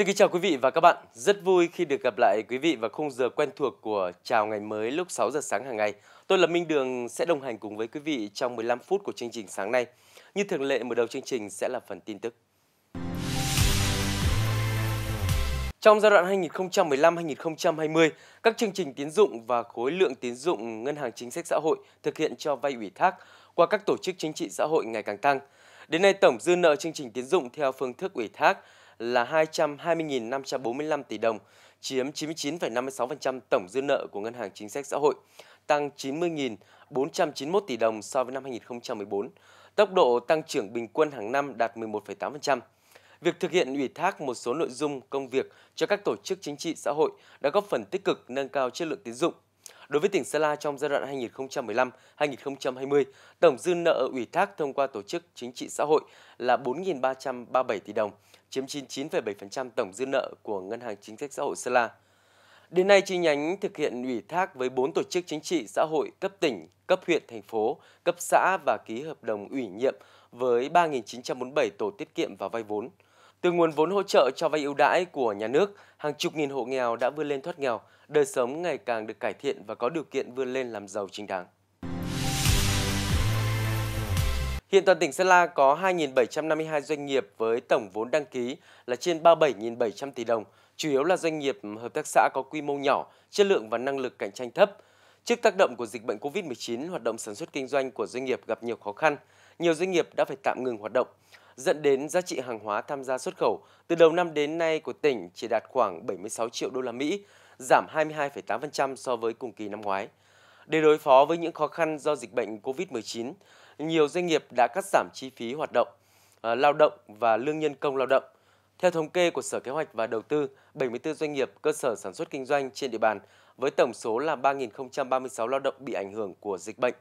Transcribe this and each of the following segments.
Xin kính chào quý vị và các bạn. Rất vui khi được gặp lại quý vị và khung giờ quen thuộc của Chào Ngày Mới lúc 6 giờ sáng hàng ngày. Tôi là Minh Đường sẽ đồng hành cùng với quý vị trong 15 phút của chương trình sáng nay. Như thường lệ, mở đầu chương trình sẽ là phần tin tức. Trong giai đoạn 2015-2020, các chương trình tín dụng và khối lượng tín dụng ngân hàng chính sách xã hội thực hiện cho vay ủy thác qua các tổ chức chính trị xã hội ngày càng tăng. Đến nay, tổng dư nợ chương trình tín dụng theo phương thức ủy thác là 220.545 tỷ đồng, chiếm 99,56% tổng dư nợ của Ngân hàng Chính sách Xã hội, tăng 90.491 tỷ đồng so với năm 2014. Tốc độ tăng trưởng bình quân hàng năm đạt 11,8%. Việc thực hiện ủy thác một số nội dung công việc cho các tổ chức chính trị xã hội đã góp phần tích cực nâng cao chất lượng tín dụng. Đối với tỉnh Sơn La trong giai đoạn 2015-2020, tổng dư nợ ủy thác thông qua tổ chức chính trị xã hội là 4.337 tỷ đồng, chiếm 99,7% tổng dư nợ của Ngân hàng Chính sách Xã hội Sơn La. Đến nay, chi nhánh thực hiện ủy thác với 4 tổ chức chính trị xã hội cấp tỉnh, cấp huyện, thành phố, cấp xã và ký hợp đồng ủy nhiệm với 3.947 tổ tiết kiệm và vay vốn. Từ nguồn vốn hỗ trợ cho vay ưu đãi của nhà nước, hàng chục nghìn hộ nghèo đã vươn lên thoát nghèo, đời sống ngày càng được cải thiện và có điều kiện vươn lên làm giàu chính đáng. Hiện toàn tỉnh Sơn La có 2.752 doanh nghiệp với tổng vốn đăng ký là trên 37.700 tỷ đồng, chủ yếu là doanh nghiệp hợp tác xã có quy mô nhỏ, chất lượng và năng lực cạnh tranh thấp. Trước tác động của dịch bệnh COVID-19, hoạt động sản xuất kinh doanh của doanh nghiệp gặp nhiều khó khăn. Nhiều doanh nghiệp đã phải tạm ngừng hoạt động, dẫn đến giá trị hàng hóa tham gia xuất khẩu từ đầu năm đến nay của tỉnh chỉ đạt khoảng 76 triệu đô la Mỹ, giảm 22,8% so với cùng kỳ năm ngoái. Để đối phó với những khó khăn do dịch bệnh COVID-19, nhiều doanh nghiệp đã cắt giảm chi phí hoạt động, à, lao động và lương nhân công lao động. Theo thống kê của Sở Kế hoạch và Đầu tư, 74 doanh nghiệp cơ sở sản xuất kinh doanh trên địa bàn với tổng số là 3.036 lao động bị ảnh hưởng của dịch bệnh.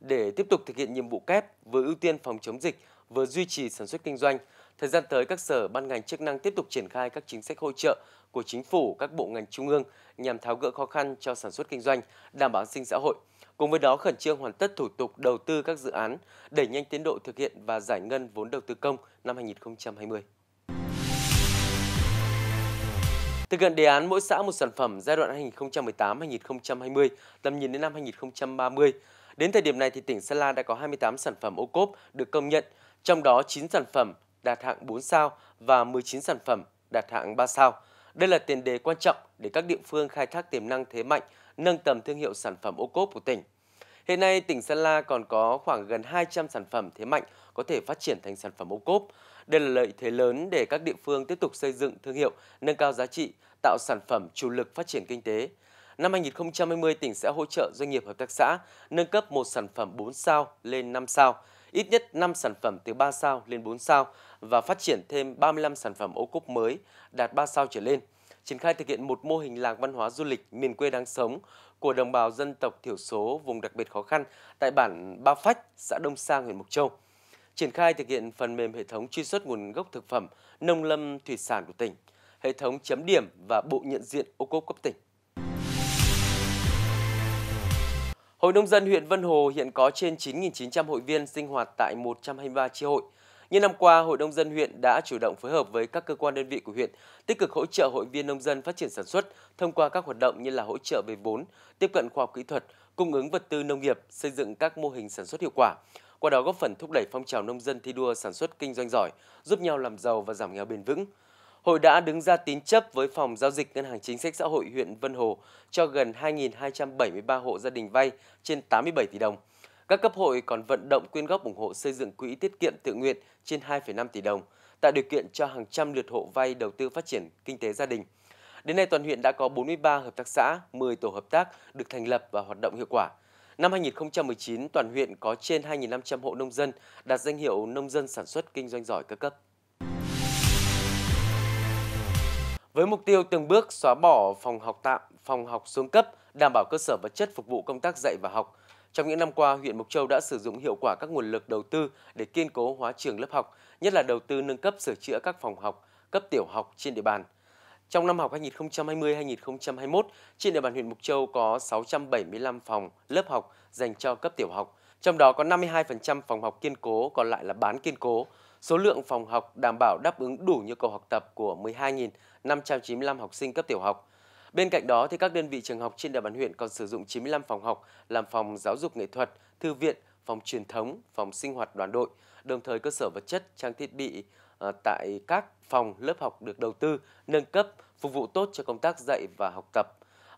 Để tiếp tục thực hiện nhiệm vụ kép vừa ưu tiên phòng chống dịch vừa duy trì sản xuất kinh doanh, thời gian tới các sở ban ngành chức năng tiếp tục triển khai các chính sách hỗ trợ của chính phủ, các bộ ngành trung ương nhằm tháo gỡ khó khăn cho sản xuất kinh doanh, đảm bảo an sinh xã hội – Cùng với đó khẩn trương hoàn tất thủ tục đầu tư các dự án, đẩy nhanh tiến độ thực hiện và giải ngân vốn đầu tư công năm 2020. Thực hiện đề án mỗi xã một sản phẩm giai đoạn 2018-2020, tầm nhìn đến năm 2030, đến thời điểm này thì tỉnh Sơn La đã có 28 sản phẩm ô cốp được công nhận, trong đó 9 sản phẩm đạt hạng 4 sao và 19 sản phẩm đạt hạng 3 sao. Đây là tiền đề quan trọng để các địa phương khai thác tiềm năng thế mạnh nâng tầm thương hiệu sản phẩm ô cốp của tỉnh. Hiện nay, tỉnh Sơn La còn có khoảng gần 200 sản phẩm thế mạnh có thể phát triển thành sản phẩm ô cốp. Đây là lợi thế lớn để các địa phương tiếp tục xây dựng thương hiệu, nâng cao giá trị, tạo sản phẩm chủ lực phát triển kinh tế. Năm 2020, tỉnh sẽ hỗ trợ doanh nghiệp hợp tác xã nâng cấp một sản phẩm 4 sao lên 5 sao, ít nhất 5 sản phẩm từ 3 sao lên 4 sao và phát triển thêm 35 sản phẩm ô cốp mới đạt 3 sao trở lên – triển khai thực hiện một mô hình làng văn hóa du lịch miền quê đáng sống của đồng bào dân tộc thiểu số vùng đặc biệt khó khăn tại bản Ba Phách, xã Đông Sang, huyện Mộc Châu. Triển khai thực hiện phần mềm hệ thống truy xuất nguồn gốc thực phẩm, nông lâm thủy sản của tỉnh, hệ thống chấm điểm và bộ nhận diện ô cốp cấp tỉnh. Hội nông dân huyện Vân Hồ hiện có trên 9.900 hội viên sinh hoạt tại 123 chi hội – những năm qua, Hội nông dân huyện đã chủ động phối hợp với các cơ quan đơn vị của huyện tích cực hỗ trợ hội viên nông dân phát triển sản xuất thông qua các hoạt động như là hỗ trợ về vốn, tiếp cận khoa học kỹ thuật, cung ứng vật tư nông nghiệp, xây dựng các mô hình sản xuất hiệu quả. Qua đó góp phần thúc đẩy phong trào nông dân thi đua sản xuất kinh doanh giỏi, giúp nhau làm giàu và giảm nghèo bền vững. Hội đã đứng ra tín chấp với phòng giao dịch Ngân hàng Chính sách Xã hội huyện Vân Hồ cho gần 2.273 hộ gia đình vay trên 87 tỷ đồng. Các cấp hội còn vận động quyên góp ủng hộ xây dựng quỹ tiết kiệm tự nguyện trên 2,5 tỷ đồng, tạo điều kiện cho hàng trăm lượt hộ vay đầu tư phát triển kinh tế gia đình. Đến nay toàn huyện đã có 43 hợp tác xã, 10 tổ hợp tác được thành lập và hoạt động hiệu quả. Năm 2019, toàn huyện có trên 2.500 hộ nông dân đạt danh hiệu nông dân sản xuất kinh doanh giỏi các cấp. Với mục tiêu từng bước xóa bỏ phòng học tạm, phòng học xuống cấp, đảm bảo cơ sở vật chất phục vụ công tác dạy và học, trong những năm qua, huyện Mộc Châu đã sử dụng hiệu quả các nguồn lực đầu tư để kiên cố hóa trường lớp học, nhất là đầu tư nâng cấp sửa chữa các phòng học, cấp tiểu học trên địa bàn. Trong năm học 2020-2021, trên địa bàn huyện Mộc Châu có 675 phòng lớp học dành cho cấp tiểu học, trong đó có 52% phòng học kiên cố, còn lại là bán kiên cố. Số lượng phòng học đảm bảo đáp ứng đủ nhu cầu học tập của 12.595 học sinh cấp tiểu học. Bên cạnh đó thì các đơn vị trường học trên địa bàn huyện còn sử dụng 95 phòng học làm phòng giáo dục nghệ thuật, thư viện, phòng truyền thống, phòng sinh hoạt đoàn đội. Đồng thời cơ sở vật chất, trang thiết bị ờ, tại các phòng lớp học được đầu tư, nâng cấp, phục vụ tốt cho công tác dạy và học tập,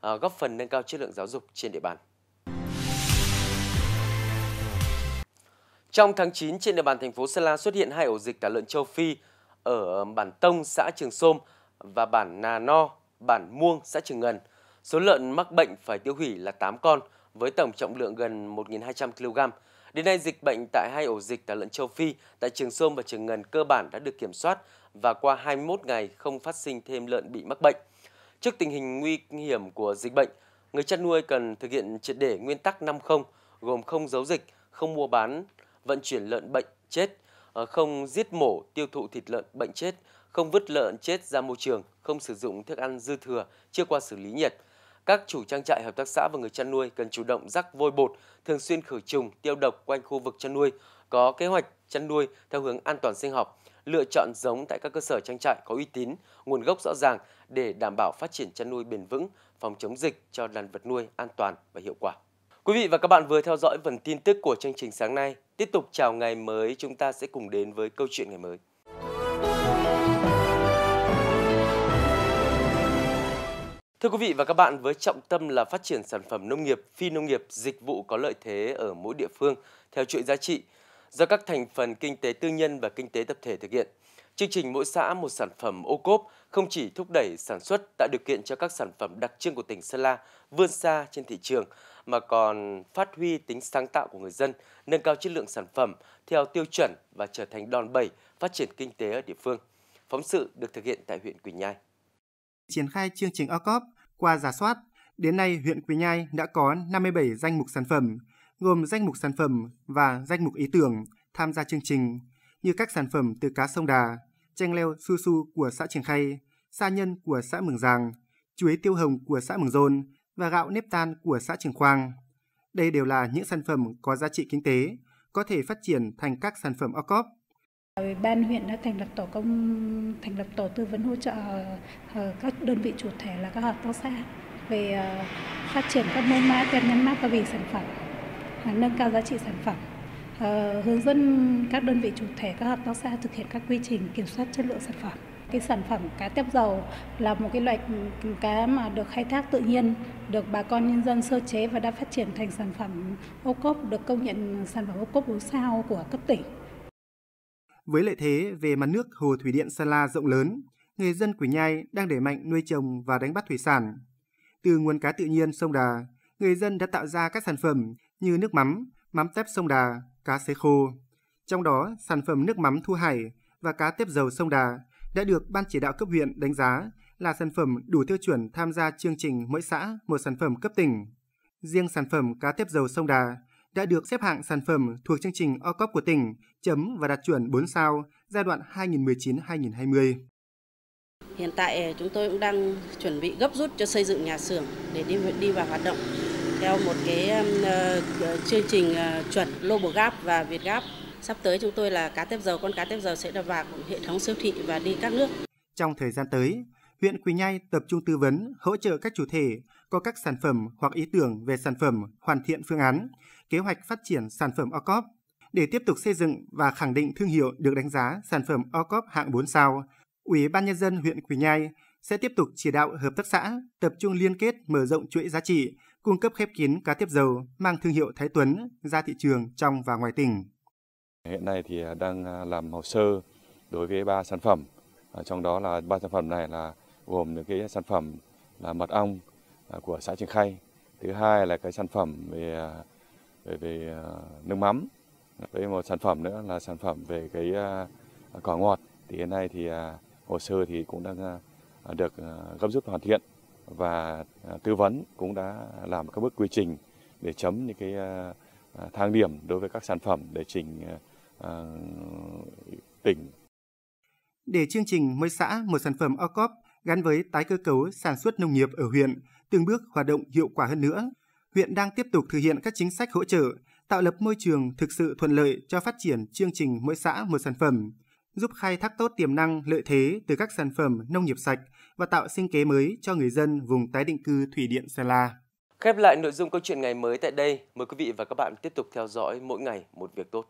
ờ, góp phần nâng cao chất lượng giáo dục trên địa bàn. Trong tháng 9 trên địa bàn thành phố Sơn La xuất hiện hai ổ dịch tả lợn châu Phi ở bản Tông, xã Trường Sôm và bản Nà No, bản Muông, xã Trường Ngân. Số lợn mắc bệnh phải tiêu hủy là 8 con với tổng trọng lượng gần 1.200 kg. Đến nay, dịch bệnh tại hai ổ dịch tả lợn châu Phi tại Trường Sôm và Trường Ngân cơ bản đã được kiểm soát và qua 21 ngày không phát sinh thêm lợn bị mắc bệnh. Trước tình hình nguy hiểm của dịch bệnh, người chăn nuôi cần thực hiện triệt để nguyên tắc 5 không, gồm không giấu dịch, không mua bán, vận chuyển lợn bệnh chết, ờ, không giết mổ, tiêu thụ thịt lợn bệnh chết, không vứt lợn chết ra môi trường, không sử dụng thức ăn dư thừa chưa qua xử lý nhiệt. Các chủ trang trại hợp tác xã và người chăn nuôi cần chủ động rắc vôi bột, thường xuyên khử trùng, tiêu độc quanh khu vực chăn nuôi, có kế hoạch chăn nuôi theo hướng an toàn sinh học, lựa chọn giống tại các cơ sở trang trại có uy tín, nguồn gốc rõ ràng để đảm bảo phát triển chăn nuôi bền vững, phòng chống dịch cho đàn vật nuôi an toàn và hiệu quả. Quý vị và các bạn vừa theo dõi phần tin tức của chương trình sáng nay. Tiếp tục chào ngày mới, chúng ta sẽ cùng đến với câu chuyện ngày mới. Thưa quý vị và các bạn, với trọng tâm là phát triển sản phẩm nông nghiệp, phi nông nghiệp, dịch vụ có lợi thế ở mỗi địa phương theo chuỗi giá trị do các thành phần kinh tế tư nhân và kinh tế tập thể thực hiện. Chương trình mỗi xã một sản phẩm ô cốp không chỉ thúc đẩy sản xuất tạo điều kiện cho các sản phẩm đặc trưng của tỉnh Sơn La vươn xa trên thị trường mà còn phát huy tính sáng tạo của người dân, nâng cao chất lượng sản phẩm theo tiêu chuẩn và trở thành đòn bẩy phát triển kinh tế ở địa phương. Phóng sự được thực hiện tại huyện Quỳnh Nhai triển khai chương trình OCOP qua giả soát, đến nay huyện Quỳ Nhai đã có 57 danh mục sản phẩm, gồm danh mục sản phẩm và danh mục ý tưởng tham gia chương trình, như các sản phẩm từ cá sông đà, chanh leo su su của xã Trường Khay, sa nhân của xã Mường Giàng, chuối tiêu hồng của xã Mường Dôn và gạo nếp tan của xã Trường Khoang. Đây đều là những sản phẩm có giá trị kinh tế, có thể phát triển thành các sản phẩm OCOP ban huyện đã thành lập tổ công thành lập tổ tư vấn hỗ trợ ờ, các đơn vị chủ thể là các hợp tác xã về ờ, phát triển các mẫu mã tem nhãn mác bao bì sản phẩm, nâng cao giá trị sản phẩm, ờ, hướng dẫn các đơn vị chủ thể các hợp tác xã thực hiện các quy trình kiểm soát chất lượng sản phẩm. Cái sản phẩm cá tép dầu là một cái loại cá mà được khai thác tự nhiên, được bà con nhân dân sơ chế và đã phát triển thành sản phẩm ô cốp được công nhận sản phẩm ô cốp bốn sao của cấp tỉnh. Với lợi thế về mặt nước hồ thủy điện Sa La rộng lớn, người dân Quỳnh Nhai đang đẩy mạnh nuôi trồng và đánh bắt thủy sản. Từ nguồn cá tự nhiên sông Đà, người dân đã tạo ra các sản phẩm như nước mắm, mắm tép sông Đà, cá sấy khô. Trong đó, sản phẩm nước mắm thu hải và cá tép dầu sông Đà đã được Ban chỉ đạo cấp huyện đánh giá là sản phẩm đủ tiêu chuẩn tham gia chương trình mỗi xã một sản phẩm cấp tỉnh. Riêng sản phẩm cá tép dầu sông Đà đã được xếp hạng sản phẩm thuộc chương trình Ocop của tỉnh, chấm và đạt chuẩn 4 sao giai đoạn 2019-2020. Hiện tại ờ, chúng tôi cũng đang chuẩn bị gấp rút cho xây dựng nhà xưởng để đi đi vào hoạt động theo một cái uh, chương trình uh, chuẩn Global gáp và Việt gáp Sắp tới chúng tôi là cá tép dầu, con cá tép dầu sẽ được vào hệ thống siêu thị và đi các nước. Trong thời gian tới, huyện Quỳ Nhai tập trung tư vấn, hỗ trợ các chủ thể có các sản phẩm hoặc ý tưởng về sản phẩm, hoàn thiện phương án, kế hoạch phát triển sản phẩm OCOP để tiếp tục xây dựng và khẳng định thương hiệu được đánh giá sản phẩm OCOP hạng 4 sao. Ủy ban nhân dân huyện Quỳnh Nhai sẽ tiếp tục chỉ đạo hợp tác xã tập trung liên kết mở rộng chuỗi giá trị, cung cấp khép kín cá tiếp dầu mang thương hiệu Thái Tuấn ra thị trường trong và ngoài tỉnh. Hiện nay thì đang làm hồ sơ đối với ba sản phẩm, trong đó là ba sản phẩm này là gồm những cái sản phẩm là mật ong, À, của xã Trường Khay. Thứ hai là cái sản phẩm về à, về về à, nước mắm. Với một sản phẩm nữa là sản phẩm về cái cỏ ngọt. Thì hiện nay thì hồ sơ thì cũng đang được gấp rút hoàn thiện và tư vấn cũng đã làm các bước quy trình để chấm những cái thang điểm đối với các sản phẩm để trình tỉnh. Để chương trình mới xã một sản phẩm OCOP gắn với tái cơ cấu sản xuất nông nghiệp ở huyện từng bước hoạt động hiệu quả hơn nữa. Huyện đang tiếp tục thực hiện các chính sách hỗ trợ, tạo lập môi trường thực sự thuận lợi cho phát triển chương trình mỗi xã một sản phẩm, giúp khai thác tốt tiềm năng lợi thế từ các sản phẩm nông nghiệp sạch và tạo sinh kế mới cho người dân vùng tái định cư Thủy Điện Sa La. Khép lại nội dung câu chuyện ngày mới tại đây, mời quý vị và các bạn tiếp tục theo dõi mỗi ngày một việc tốt.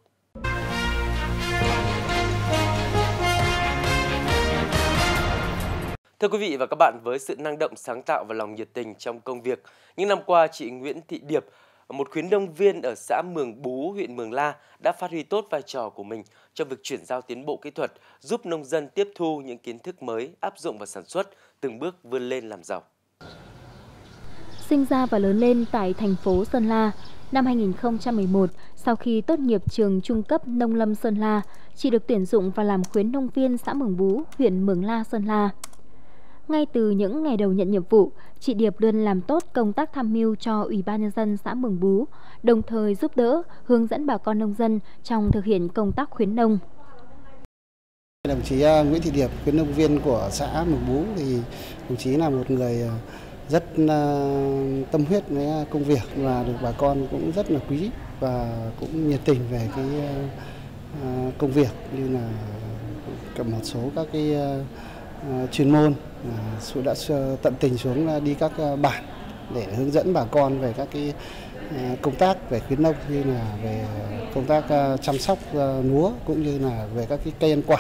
Thưa quý vị và các bạn, với sự năng động, sáng tạo và lòng nhiệt tình trong công việc, những năm qua chị Nguyễn Thị Điệp, một khuyến nông viên ở xã Mường Bú, huyện Mường La đã phát huy tốt vai trò của mình trong việc chuyển giao tiến bộ kỹ thuật, giúp nông dân tiếp thu những kiến thức mới áp dụng vào sản xuất, từng bước vươn lên làm giàu. Sinh ra và lớn lên tại thành phố Sơn La, năm 2011, sau khi tốt nghiệp trường trung cấp nông lâm Sơn La, chị được tuyển dụng và làm khuyến nông viên xã Mường Bú, huyện Mường La, Sơn La. Ngay từ những ngày đầu nhận nhiệm vụ, chị Điệp luôn làm tốt công tác tham mưu cho Ủy ban nhân dân xã Mường Bú, đồng thời giúp đỡ, hướng dẫn bà con nông dân trong thực hiện công tác khuyến nông. Đồng chí à, Nguyễn Thị Điệp, khuyến nông viên của xã Mường Bú thì đồng chí là một người à, rất à, tâm huyết với công việc và được bà con cũng rất là quý và cũng nhiệt tình về cái công việc như là một số các cái chuyên môn Ờ, Sự đã tận tình xuống ờ, đi các ờ, bản để hướng dẫn bà con về các cái công tác về khuyến nông như là về công tác chăm sóc lúa cũng như là về các cái cây ăn quả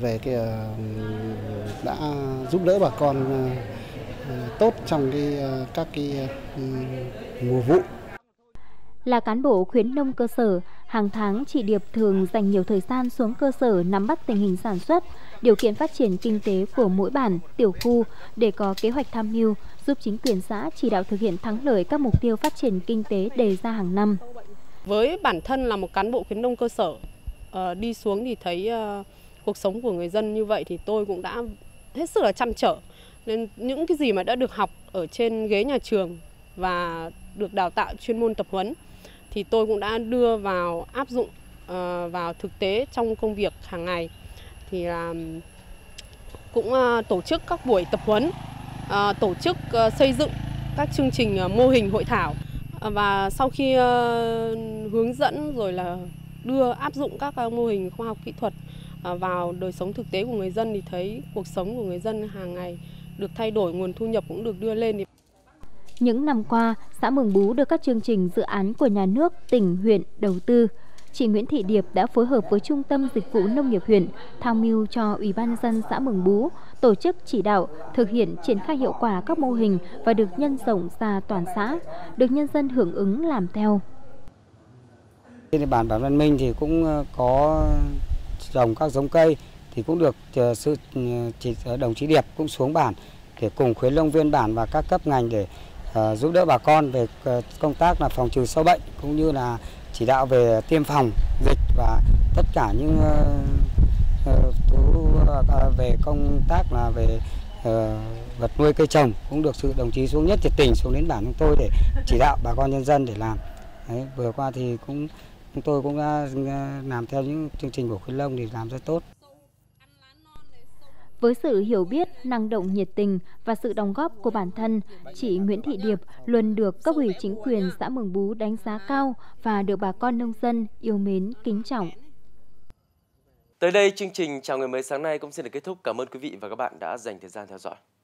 về cái đã giúp đỡ bà con tốt trong cái các cái ừ, mùa vụ. Là cán bộ khuyến nông cơ sở, hàng tháng chị Điệp thường dành nhiều thời gian xuống cơ sở nắm bắt tình hình sản xuất, điều kiện phát triển kinh tế của mỗi bản, tiểu khu để có kế hoạch tham mưu, giúp chính quyền xã chỉ đạo thực hiện thắng lợi các mục tiêu phát triển kinh tế đề ra hàng năm. Với bản thân là một cán bộ khuyến nông cơ sở, ờ, đi xuống thì thấy ờ, cuộc sống của người dân như vậy thì tôi cũng đã hết sức là chăm trở. Nên những cái gì mà đã được học ở trên ghế nhà trường và được đào tạo chuyên môn tập huấn thì tôi cũng đã đưa vào áp dụng ờ, vào thực tế trong công việc hàng ngày thì là cũng ờ, tổ chức các buổi tập huấn, ờ, tổ chức ờ, xây dựng các chương trình mô hình hội thảo và sau khi hướng dẫn rồi là đưa áp dụng các mô hình khoa học kỹ thuật vào đời sống thực tế của người dân thì thấy cuộc sống của người dân hàng ngày được thay đổi, nguồn thu nhập cũng được đưa lên. Những năm qua, xã Mường Bú được các chương trình dự án của nhà nước, tỉnh, huyện đầu tư – chị Nguyễn Thị Điệp đã phối hợp với Trung tâm Dịch vụ Nông nghiệp huyện tham mưu cho Ủy ban dân xã Mường Bú tổ chức chỉ đạo thực hiện triển khai hiệu quả các mô hình và được nhân rộng ra toàn xã, được nhân dân hưởng ứng làm theo. Trên địa bàn bản Văn Minh thì cũng ờ, có trồng các giống cây thì cũng được ờ, sự ừ, ờ, đồng chí Điệp cũng xuống bản để cùng khuyến nông viên bản và các cấp ngành để giúp đỡ bà con về công tác là phòng trừ sâu bệnh cũng như là chỉ đạo về tiêm phòng dịch và tất cả những ờ, ờ, ờ, về công tác là về vật nuôi cây trồng cũng được sự đồng chí xuống nhất nhiệt tình xuống đến bản chúng tôi để chỉ đạo bà con nhân dân để làm Đấy, vừa qua thì cũng chúng tôi cũng đã làm theo những chương trình của khuyến lông thì làm rất tốt với sự hiểu biết, năng động nhiệt tình và sự đóng góp của bản thân, chị Nguyễn Thị Điệp luôn được cấp ủy chính quyền xã Mường Bú đánh giá cao và được bà con nông dân yêu mến, kính trọng. Tới đây chương trình Chào Người Mới sáng nay cũng xin được kết thúc. Cảm ơn quý vị và các bạn đã dành thời gian theo dõi.